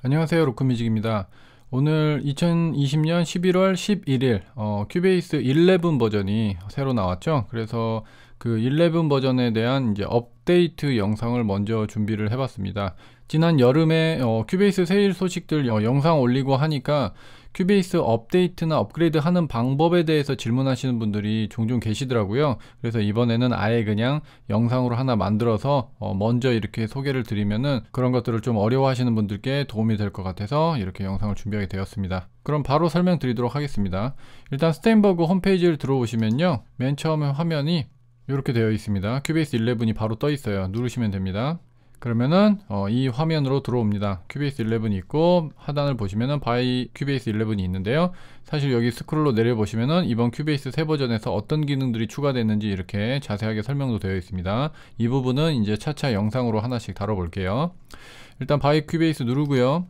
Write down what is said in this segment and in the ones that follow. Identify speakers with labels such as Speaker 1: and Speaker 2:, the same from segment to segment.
Speaker 1: 안녕하세요 로크뮤직입니다 오늘 2020년 11월 11일 어, 큐베이스 11 버전이 새로 나왔죠 그래서 그 11 버전에 대한 이제 업데이트 영상을 먼저 준비를 해봤습니다 지난 여름에 어, 큐베이스 세일 소식들 어, 영상 올리고 하니까 큐베이스 업데이트나 업그레이드 하는 방법에 대해서 질문하시는 분들이 종종 계시더라고요. 그래서 이번에는 아예 그냥 영상으로 하나 만들어서 어 먼저 이렇게 소개를 드리면은 그런 것들을 좀 어려워하시는 분들께 도움이 될 것 같아서 이렇게 영상을 준비하게 되었습니다. 그럼 바로 설명드리도록 하겠습니다. 일단 스테인버그 홈페이지를 들어오시면요. 맨 처음에 화면이 이렇게 되어 있습니다. 큐베이스 11이 바로 떠 있어요. 누르시면 됩니다. 그러면은 어, 이 화면으로 들어옵니다. 큐베이스 11이 있고 하단을 보시면은 바이 큐베이스 11이 있는데요. 사실 여기 스크롤로 내려 보시면은 이번 큐베이스 새 버전에서 어떤 기능들이 추가됐는지 이렇게 자세하게 설명도 되어 있습니다. 이 부분은 이제 차차 영상으로 하나씩 다뤄 볼게요. 일단 바이 큐베이스 누르고요.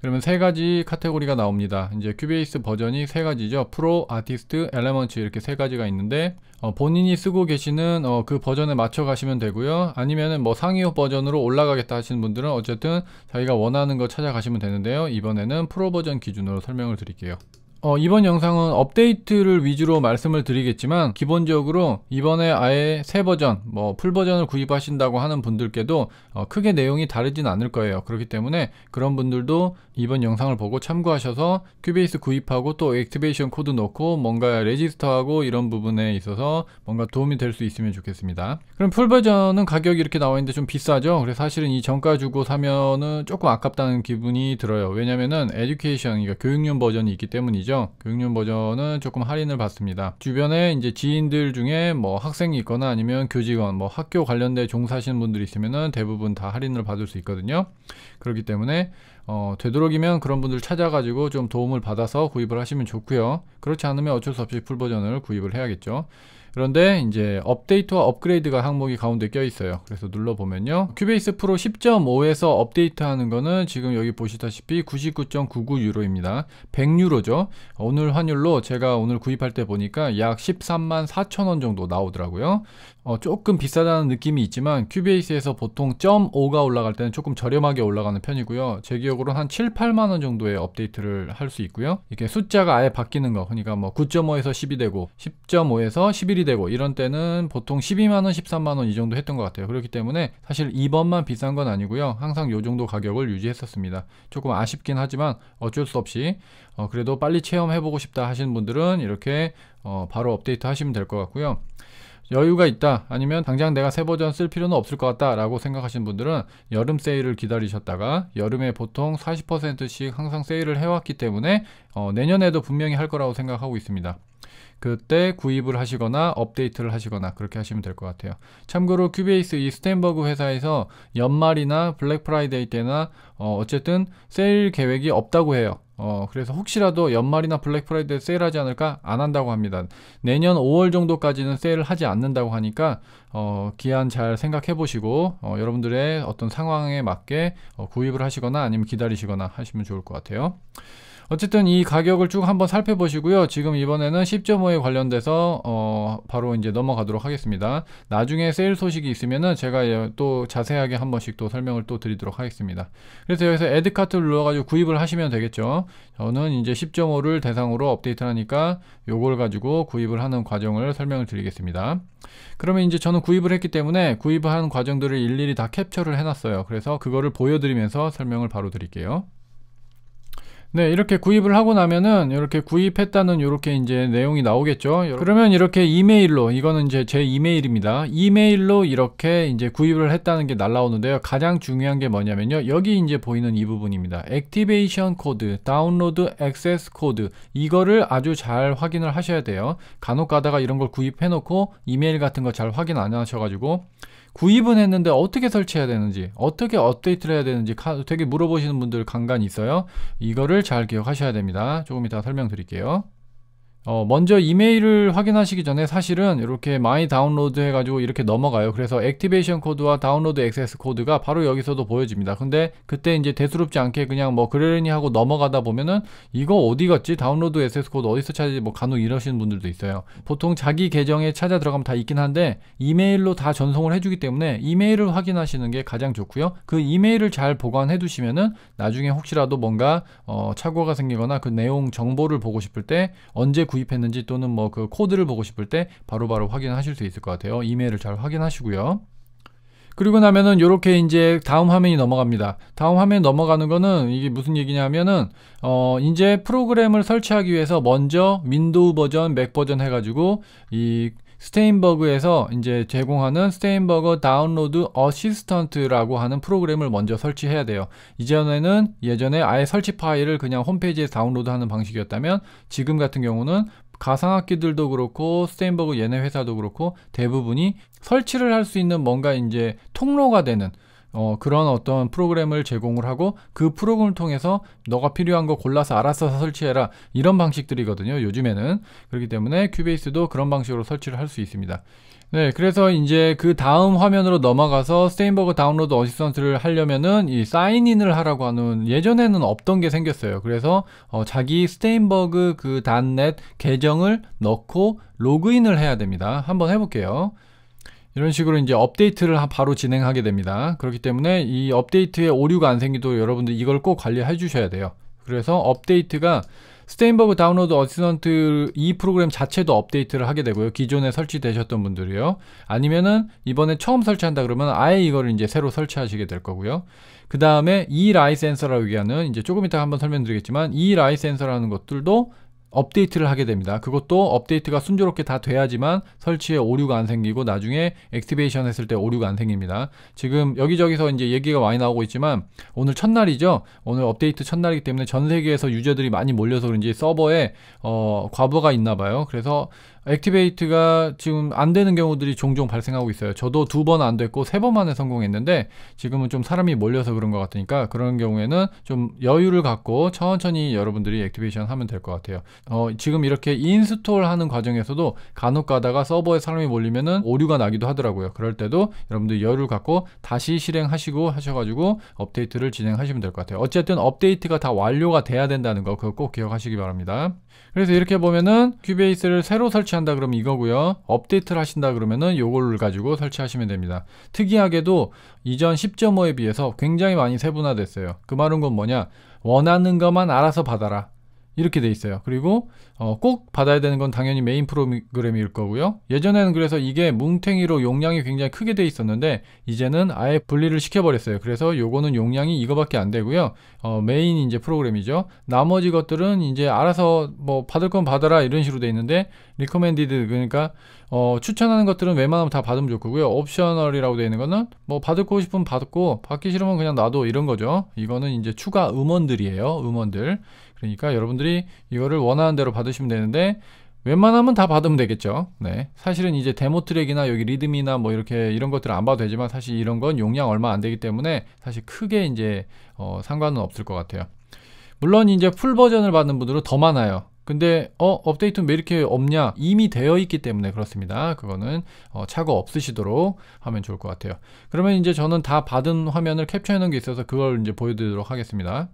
Speaker 1: 그러면 세 가지 카테고리가 나옵니다. 이제 큐베이스 버전이 세 가지죠. 프로, 아티스트, 엘레먼츠 이렇게 세 가지가 있는데 어, 본인이 쓰고 계시는 어, 그 버전에 맞춰 가시면 되고요. 아니면은 뭐 상위호 버전으로 올라가겠다 하시는 분들은 어쨌든 자기가 원하는 거 찾아가시면 되는데요. 이번에는 프로 버전 기준으로 설명을 드릴게요. 어, 이번 영상은 업데이트를 위주로 말씀을 드리겠지만 기본적으로 이번에 아예 새 버전, 뭐 풀 버전을 구입하신다고 하는 분들께도 어, 크게 내용이 다르진 않을 거예요. 그렇기 때문에 그런 분들도 이번 영상을 보고 참고하셔서 큐베이스 구입하고 또 액티베이션 코드 넣고 뭔가 레지스터하고 이런 부분에 있어서 뭔가 도움이 될 수 있으면 좋겠습니다. 그럼 풀 버전은 가격이 이렇게 나와 있는데 좀 비싸죠? 그래서 사실은 이 정가 주고 사면은 조금 아깝다는 기분이 들어요. 왜냐면은 에듀케이션, 그러니까 교육용 버전이 있기 때문이죠. 버전이죠. 교육용 버전은 조금 할인을 받습니다. 주변에 이제 지인들 중에 뭐 학생이 있거나 아니면 교직원, 뭐 학교 관련된 종사하시는 분들이 있으면 대부분 다 할인을 받을 수 있거든요. 그렇기 때문에 어, 되도록이면 그런 분들 찾아가지고 좀 도움을 받아서 구입을 하시면 좋고요. 그렇지 않으면 어쩔 수 없이 풀 버전을 구입을 해야겠죠. 그런데 이제 업데이트와 업그레이드가 항목이 가운데 껴 있어요. 그래서 눌러보면요. 큐베이스 프로 10.5에서 업데이트하는 거는 지금 여기 보시다시피 99.99 유로입니다. 100 유로죠. 오늘 환율로 제가 오늘 구입할 때 보니까 약 13만 4천 원 정도 나오더라고요. 어, 조금 비싸다는 느낌이 있지만 큐베이스에서 보통 0.5가 올라갈 때는 조금 저렴하게 올라가는 편이고요. 제 기억으로는 한 7, 8만 원 정도의 업데이트를 할 수 있고요. 이렇게 숫자가 아예 바뀌는 거 그러니까 뭐 9.5에서 10이 되고 10.5에서 11이 되고 이런 때는 보통 12만원, 13만원 이 정도 했던 것 같아요. 그렇기 때문에 사실 2번만 비싼 건 아니고요. 항상 이 정도 가격을 유지했었습니다. 조금 아쉽긴 하지만 어쩔 수 없이 어, 그래도 빨리 체험해보고 싶다 하시는 분들은 이렇게 어, 바로 업데이트 하시면 될 것 같고요. 여유가 있다 아니면 당장 내가 새 버전 쓸 필요는 없을 것 같다 라고 생각하시는 분들은 여름 세일을 기다리셨다가 여름에 보통 40%씩 항상 세일을 해왔기 때문에 어, 내년에도 분명히 할 거라고 생각하고 있습니다. 그때 구입을 하시거나 업데이트를 하시거나 그렇게 하시면 될 것 같아요. 참고로 큐베이스 이 스탠버그 회사에서 연말이나 블랙 프라이데이 때나 어, 어쨌든 세일 계획이 없다고 해요. 어, 그래서 혹시라도 연말이나 블랙 프라이데이 세일하지 않을까? 안 한다고 합니다. 내년 5월 정도까지는 세일을 하지 않는다고 하니까, 어, 기한 잘 생각해 보시고, 어, 여러분들의 어떤 상황에 맞게 어, 구입을 하시거나 아니면 기다리시거나 하시면 좋을 것 같아요. 어쨌든 이 가격을 쭉 한번 살펴보시고요. 지금 이번에는 10.5에 관련돼서 어 바로 이제 넘어가도록 하겠습니다. 나중에 세일 소식이 있으면은 제가 예, 또 자세하게 한 번씩 또 설명을 또 드리도록 하겠습니다. 그래서 여기서 에드카트를 눌러가지고 구입을 하시면 되겠죠. 저는 이제 10.5를 대상으로 업데이트하니까 요걸 가지고 구입을 하는 과정을 설명을 드리겠습니다. 그러면 이제 저는 구입을 했기 때문에 구입한 과정들을 일일이 다 캡처를 해놨어요. 그래서 그거를 보여드리면서 설명을 바로 드릴게요. 네 이렇게 구입을 하고 나면은 이렇게 구입했다는 이렇게 이제 내용이 나오겠죠 그러면 이렇게 이메일로 이거는 이제 제 이메일입니다 이메일로 이렇게 이제 구입을 했다는 게 날라오는데요 가장 중요한 게 뭐냐면요 여기 이제 보이는 이 부분입니다 액티베이션 코드 다운로드 액세스 코드 이거를 아주 잘 확인을 하셔야 돼요 간혹 가다가 이런 걸 구입해 놓고 이메일 같은 거 잘 확인 안 하셔가지고 구입은 했는데 어떻게 설치해야 되는지 어떻게 업데이트를 해야 되는지 되게 물어보시는 분들 간간 있어요 이거를 잘 기억하셔야 됩니다. 조금 이따 설명드릴게요. 어, 먼저 이메일을 확인하시기 전에 사실은 이렇게 많이 다운로드 해가지고 이렇게 넘어가요. 그래서 액티베이션 코드와 다운로드 액세스 코드가 바로 여기서도 보여집니다. 근데 그때 이제 대수롭지 않게 그냥 뭐 그러려니 하고 넘어가다 보면은 이거 어디 갔지? 다운로드 액세스 코드 어디서 찾지? 뭐 간혹 이러시는 분들도 있어요. 보통 자기 계정에 찾아 들어가면 다 있긴 한데 이메일로 다 전송을 해주기 때문에 이메일을 확인하시는 게 가장 좋고요. 그 이메일을 잘 보관해 두시면은 나중에 혹시라도 뭔가 어, 착오가 생기거나 그 내용 정보를 보고 싶을 때 언제 구 구입했는지 또는 뭐 그 코드를 보고 싶을 때 바로바로 바로 확인하실 수 있을 것 같아요. 이메일을 잘 확인하시고요. 그리고 나면은 요렇게 이제 다음 화면이 넘어갑니다. 다음 화면 넘어가는 거는 이게 무슨 얘기냐면은 어 이제 프로그램을 설치하기 위해서 먼저 윈도우 버전, 맥 버전 해가지고 이 스테인버그에서 이제 제공하는 스테인버그 다운로드 어시스턴트라고 하는 프로그램을 먼저 설치해야 돼요. 이전에는 예전에 아예 설치 파일을 그냥 홈페이지에 다운로드하는 방식이었다면 지금 같은 경우는 가상악기들도 그렇고 스테인버그 얘네 회사도 그렇고 대부분이 설치를 할 수 있는 뭔가 이제 통로가 되는 어, 그런 어떤 프로그램을 제공을 하고 그 프로그램을 통해서 너가 필요한 거 골라서 알아서 설치해라 이런 방식들이거든요. 요즘에는 그렇기 때문에 큐베이스도 그런 방식으로 설치를 할 수 있습니다. 네, 그래서 이제 그 다음 화면으로 넘어가서 스테인버그 다운로드 어시스턴트를 하려면은 이 사인인을 하라고 하는 예전에는 없던 게 생겼어요. 그래서 어, 자기 스테인버그 그 단넷 계정을 넣고 로그인을 해야 됩니다. 한번 해볼게요. 이런 식으로 이제 업데이트를 바로 진행하게 됩니다. 그렇기 때문에 이 업데이트에 오류가 안 생기도록 여러분들 이걸 꼭 관리해 주셔야 돼요. 그래서 업데이트가 스테인버그 다운로드 어시스턴트 이 프로그램 자체도 업데이트를 하게 되고요. 기존에 설치되셨던 분들이요. 아니면은 이번에 처음 설치한다 그러면 아예 이거를 이제 새로 설치하시게 될 거고요. 그 다음에 이 라이 센서라고 얘기하는 이제 조금 이따 한번 설명드리겠지만 이 라이 센서라는 것들도 업데이트를 하게 됩니다. 그것도 업데이트가 순조롭게 다 돼야지만 설치에 오류가 안 생기고 나중에 액티베이션 했을 때 오류가 안 생깁니다. 지금 여기저기서 이제 얘기가 많이 나오고 있지만 오늘 첫날이죠. 오늘 업데이트 첫날이기 때문에 전 세계에서 유저들이 많이 몰려서 그런지 서버에 어, 과부가 있나 봐요. 그래서 액티베이트가 지금 안 되는 경우들이 종종 발생하고 있어요. 저도 두 번 안 됐고 세 번 만에 성공했는데 지금은 좀 사람이 몰려서 그런 것 같으니까 그런 경우에는 좀 여유를 갖고 천천히 여러분들이 액티베이션 하면 될 것 같아요. 어, 지금 이렇게 인스톨 하는 과정에서도 간혹 가다가 서버에 사람이 몰리면은 오류가 나기도 하더라고요. 그럴 때도 여러분들 여유를 갖고 다시 실행하시고 하셔가지고 업데이트를 진행하시면 될 것 같아요. 어쨌든 업데이트가 다 완료가 돼야 된다는 거 그거 꼭 기억하시기 바랍니다. 그래서 이렇게 보면은 큐베이스를 새로 설치 설치한다 그러면 이거고요. 업데이트를 하신다 그러면은 요걸 가지고 설치하시면 됩니다. 특이하게도 이전 10.5에 비해서 굉장히 많이 세분화됐어요. 그 말은 건 뭐냐? 원하는 것만 알아서 받아라. 이렇게 돼 있어요. 그리고 어꼭 받아야 되는 건 당연히 메인 프로그램일 거고요. 예전에는 그래서 이게 뭉탱이로 용량이 굉장히 크게 돼 있었는데 이제는 아예 분리를 시켜버렸어요. 그래서 요거는 용량이 이거밖에 안 되고요. 어 메인 이제 프로그램이죠. 나머지 것들은 이제 알아서 뭐 받을 건 받아라 이런 식으로 돼 있는데 리코맨디드 그러니까 어 추천하는 것들은 웬만하면 다 받으면 좋고요. 옵셔널이라고 돼 있는 거는 뭐 받고 싶으면 받고 받기 싫으면 그냥 놔둬 이런 거죠. 이거는 이제 추가 음원들이에요. 음원들. 그러니까 여러분들이 이거를 원하는 대로 받으시면 되는데 웬만하면 다 받으면 되겠죠. 네. 사실은 이제 데모 트랙이나 여기 리듬이나 뭐 이렇게 이런 것들을 안 봐도 되지만 사실 이런 건 용량 얼마 안 되기 때문에 사실 크게 이제 어 상관은 없을 것 같아요. 물론 이제 풀 버전을 받는 분들은 더 많아요. 근데 어 업데이트는 왜 이렇게 없냐 이미 되어 있기 때문에 그렇습니다 그거는 어, 차고 없으시도록 하면 좋을 것 같아요 그러면 이제 저는 다 받은 화면을 캡처해 놓은 게 있어서 그걸 이제 보여드리도록 하겠습니다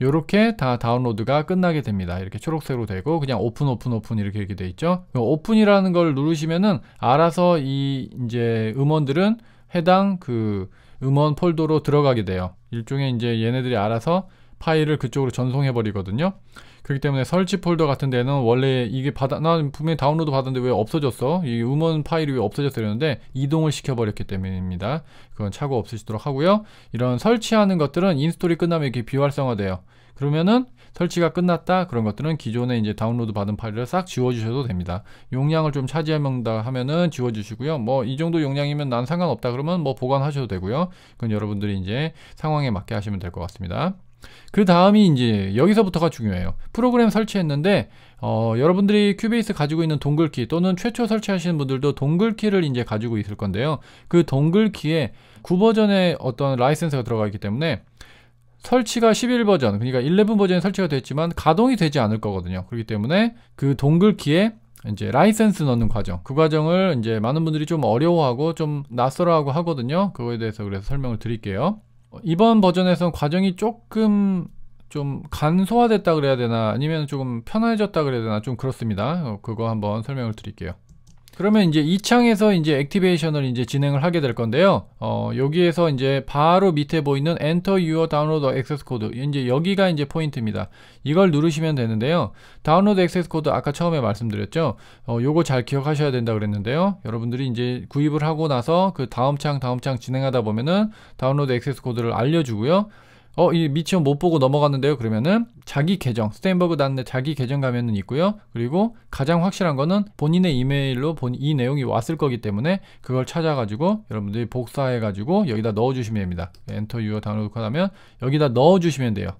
Speaker 1: 이렇게 다 다운로드가 끝나게 됩니다. 이렇게 초록색으로 되고 그냥 오픈 오픈 오픈 이렇게 이렇게 돼 있죠. 오픈이라는 걸 누르시면은 알아서 이 이제 음원들은 해당 그 음원 폴더로 들어가게 돼요. 일종의 이제 얘네들이 알아서 파일을 그쪽으로 전송해 버리거든요 그렇기 때문에 설치 폴더 같은 데는 원래 이게 받아 난 분명히 다운로드 받았는데 왜 없어졌어 이 음원 파일이 왜 없어졌어 이러는데 이동을 시켜 버렸기 때문입니다 그건 차고 없으시도록 하고요 이런 설치하는 것들은 인스톨이 끝나면 이렇게 비활성화돼요 그러면은 설치가 끝났다 그런 것들은 기존에 이제 다운로드 받은 파일을 싹 지워 주셔도 됩니다 용량을 좀 차지한다 하면은 지워 주시고요 뭐 이 정도 용량이면 난 상관없다 그러면 뭐 보관하셔도 되고요 그건 여러분들이 이제 상황에 맞게 하시면 될 것 같습니다 그 다음이 이제 여기서부터가 중요해요. 프로그램 설치했는데 어, 여러분들이 큐베이스 가지고 있는 동글키 또는 최초 설치하시는 분들도 동글키를 이제 가지고 있을 건데요. 그 동글키에 9버전의 어떤 라이센스가 들어가 있기 때문에 설치가 11버전, 그러니까 11버전에 설치가 됐지만 가동이 되지 않을 거거든요. 그렇기 때문에 그 동글키에 이제 라이센스 넣는 과정 그 과정을 이제 많은 분들이 좀 어려워하고 좀 낯설어하고 하거든요 그거에 대해서 그래서 설명을 드릴게요 어, 이번 버전에서는 과정이 조금 좀 간소화됐다 그래야 되나 아니면 조금 편해졌다 그래야 되나 좀 그렇습니다. 어, 그거 한번 설명을 드릴게요. 그러면 이제 2 창에서 이제 액티베이션을 이제 진행을 하게 될 건데요. 어, 여기에서 이제 바로 밑에 보이는 Enter Your Download Access Code 이제 여기가 이제 포인트입니다. 이걸 누르시면 되는데요. 다운로드 액세스 코드 아까 처음에 말씀드렸죠. 어, 요거 잘 기억하셔야 된다 그랬는데요. 여러분들이 이제 구입을 하고 나서 그 다음 창 다음 창 진행하다 보면은 다운로드 액세스 코드를 알려주고요. 어, 이 미치원 못 보고 넘어갔는데요. 그러면은 자기 계정, 스탠버그 단내 자기 계정 가면은 있고요. 그리고 가장 확실한 거는 본인의 이메일로 본 이 내용이 왔을 거기 때문에 그걸 찾아가지고 여러분들이 복사해가지고 여기다 넣어주시면 됩니다. 엔터 유어 다운로드 코드 하면 여기다 넣어주시면 돼요.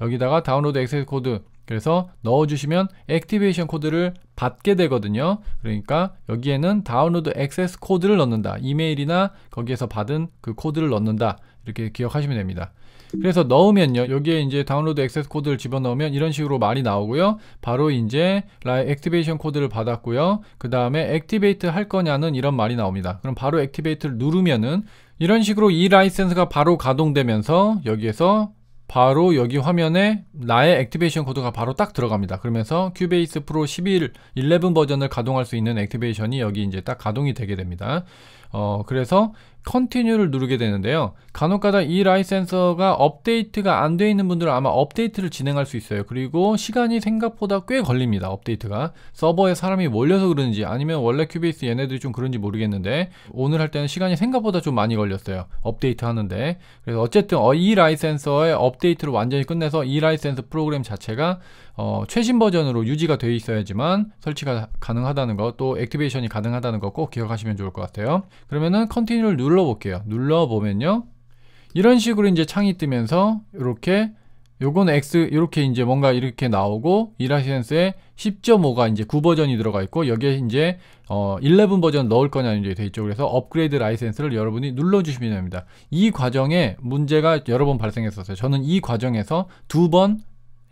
Speaker 1: 여기다가 다운로드 액세스 코드 그래서 넣어주시면 액티베이션 코드를 받게 되거든요. 그러니까 여기에는 다운로드 액세스 코드를 넣는다. 이메일이나 거기에서 받은 그 코드를 넣는다. 이렇게 기억하시면 됩니다. 그래서 넣으면요. 여기에 이제 다운로드 액세스 코드를 집어넣으면 이런 식으로 말이 나오고요. 바로 이제 라이 액티베이션 코드를 받았고요. 그 다음에 액티베이트 할 거냐는 이런 말이 나옵니다. 그럼 바로 액티베이트를 누르면은 이런 식으로 이 라이센스가 바로 가동되면서 여기에서 바로 여기 화면에 나의 액티베이션 코드가 바로 딱 들어갑니다. 그러면서 큐베이스 프로 11, 11 버전을 가동할 수 있는 액티베이션이 여기 이제 딱 가동이 되게 됩니다. 어, 그래서 컨티뉴를 누르게 되는데요. 간혹가다 이 라이센서가 업데이트가 안 돼 있는 분들은 아마 업데이트를 진행할 수 있어요. 그리고 시간이 생각보다 꽤 걸립니다. 업데이트가. 서버에 사람이 몰려서 그런지 아니면 원래 큐베이스 얘네들이 좀 그런지 모르겠는데 오늘 할 때는 시간이 생각보다 좀 많이 걸렸어요. 업데이트 하는데. 그래서 어쨌든 어, 이 라이센서의 업데이트를 완전히 끝내서 이 라이센서 프로그램 자체가 어, 최신 버전으로 유지가 돼 있어야지만 설치가 가능하다는 것 또 액티베이션이 가능하다는 것 꼭 기억하시면 좋을 것 같아요. 그러면은 컨티뉴를 눌러볼게요. 눌러보면요. 이런 식으로 이제 창이 뜨면서 이렇게 요건 X 이렇게 이제 뭔가 이렇게 나오고 이라시센스에 10.5가 이제 9버전이 들어가 있고 여기에 이제 어11 버전 넣을 거냐 이제 돼 있죠. 그래서 업그레이드 라이센스를 여러분이 눌러주시면 됩니다. 이 과정에 문제가 여러 번 발생했었어요. 저는 이 과정에서 두 번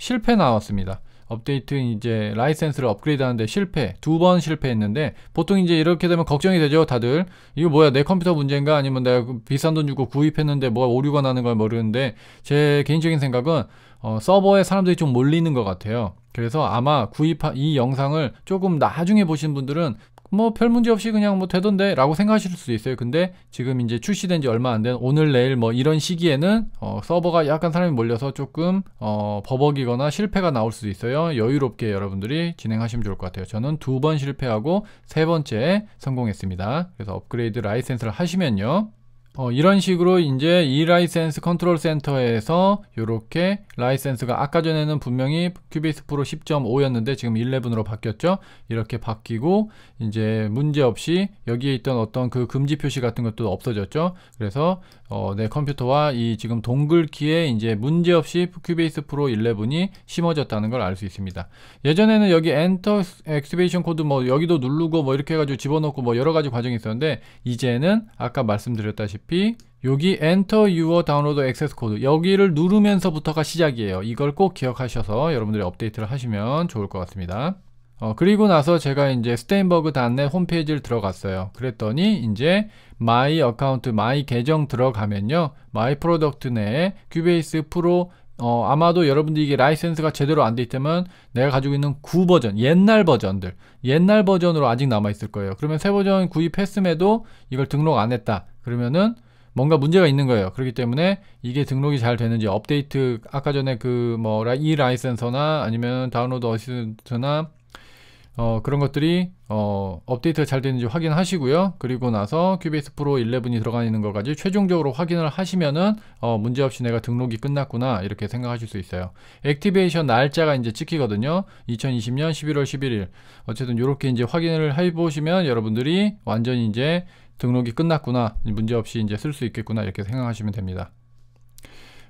Speaker 1: 실패 나왔습니다. 업데이트 이제 라이센스를 업그레이드 하는데 실패 두 번 실패했는데 보통 이제 이렇게 되면 걱정이 되죠 다들 이거 뭐야 내 컴퓨터 문제인가 아니면 내가 그 비싼 돈 주고 구입했는데 뭐가 오류가 나는 걸 모르는데 제 개인적인 생각은 어, 서버에 사람들이 좀 몰리는 것 같아요 그래서 아마 구입한 이 영상을 조금 나중에 보신 분들은 뭐별 문제 없이 그냥 뭐 되던데 라고 생각하실 수도 있어요 근데 지금 이제 출시된 지 얼마 안 된 오늘 내일 뭐 이런 시기에는 어 서버가 약간 사람이 몰려서 조금 어 버벅이거나 실패가 나올 수도 있어요 여유롭게 여러분들이 진행하시면 좋을 것 같아요 저는 두 번 실패하고 세 번째 성공했습니다 그래서 업그레이드 라이센스를 하시면요 어, 이런 식으로 이제 이 라이센스 컨트롤 센터에서 이렇게 라이센스가 아까 전에는 분명히 큐베이스 프로 10.5였는데 지금 11으로 바뀌었죠. 이렇게 바뀌고 이제 문제없이 여기에 있던 어떤 그 금지 표시 같은 것도 없어졌죠. 그래서 어, 내 컴퓨터와 이 지금 동글키에 이제 문제없이 큐베이스 프로 11이 심어졌다는 걸 알 수 있습니다. 예전에는 여기 엔터 엑스베이션 코드 뭐 여기도 누르고 뭐 이렇게 해가지고 집어넣고 뭐 여러 가지 과정이 있었는데 이제는 아까 말씀드렸다시피 보시다시피 여기 엔터 유어 다운로드 액세스 코드 여기를 누르면서부터가 시작이에요. 이걸 꼭 기억하셔서 여러분들이 업데이트를 하시면 좋을 것 같습니다. 어, 그리고 나서 제가 이제 스테인버그 단넷 홈페이지를 들어갔어요. 그랬더니 이제 마이 어카운트, 마이 계정 들어가면요. 마이 프로덕트 내에 큐베이스 프로 어, 아마도 여러분들이 이게 라이센스가 제대로 안 돼 있다면 내가 가지고 있는 구 버전, 옛날 버전들, 옛날 버전으로 아직 남아있을 거예요. 그러면 새 버전 구입했음에도 이걸 등록 안 했다. 그러면은 뭔가 문제가 있는 거예요. 그렇기 때문에 이게 등록이 잘 되는지 업데이트 아까 전에 그뭐라이 라이센서나 아니면 다운로드 어시스트나 어 그런 것들이 어 업데이트가 잘 되는지 확인하시고요. 그리고 나서 큐베이스 프로 11이 들어가 있는 것까지 최종적으로 확인을 하시면은 어 문제없이 내가 등록이 끝났구나 이렇게 생각하실 수 있어요. 액티베이션 날짜가 이제 찍히거든요. 2020년 11월 11일. 어쨌든 이렇게 이제 확인을 해 보시면 여러분들이 완전히 이제 등록이 끝났구나 문제없이 이제 쓸 수 있겠구나 이렇게 생각하시면 됩니다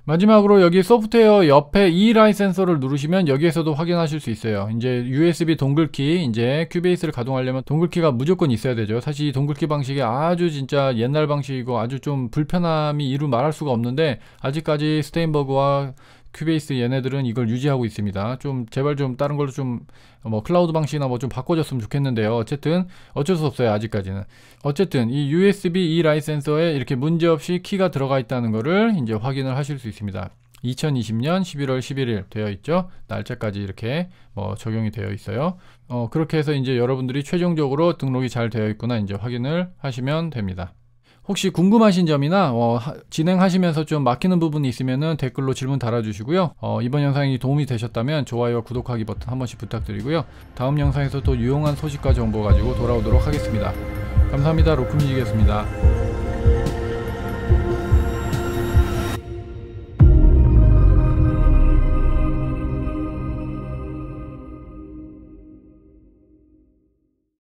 Speaker 1: 마지막으로 여기 소프트웨어 옆에 E l i n e 센서를 누르시면 여기에서도 확인하실 수 있어요. 이제 USB 동글키, 이제 큐베이스를 가동하려면 동글키가 무조건 있어야 되죠. 사실 이 동글키 방식이 아주 진짜 옛날 방식이고 아주 좀 불편함이 이루 말할 수가 없는데 아직까지 스테인버그와 큐베이스 얘네들은 이걸 유지하고 있습니다. 좀 제발 좀 다른 걸로 좀 뭐 클라우드 방식이나 뭐 좀 바꿔줬으면 좋겠는데요. 어쨌든 어쩔 수 없어요. 아직까지는. 어쨌든 이 USB E 라이센서에 이렇게 문제없이 키가 들어가 있다는 거를 이제 확인을 하실 수 있습니다. 2020년 11월 11일 되어 있죠. 날짜까지 이렇게 뭐 적용이 되어 있어요. 어, 그렇게 해서 이제 여러분들이 최종적으로 등록이 잘 되어 있구나 이제 확인을 하시면 됩니다. 혹시 궁금하신 점이나 어, 하, 진행하시면서 좀 막히는 부분이 있으면 댓글로 질문 달아주시고요. 어, 이번 영상이 도움이 되셨다면 좋아요와 구독하기 버튼 한 번씩 부탁드리고요. 다음 영상에서 또 유용한 소식과 정보 가지고 돌아오도록 하겠습니다. 감사합니다. 로크뮤직이었습니다.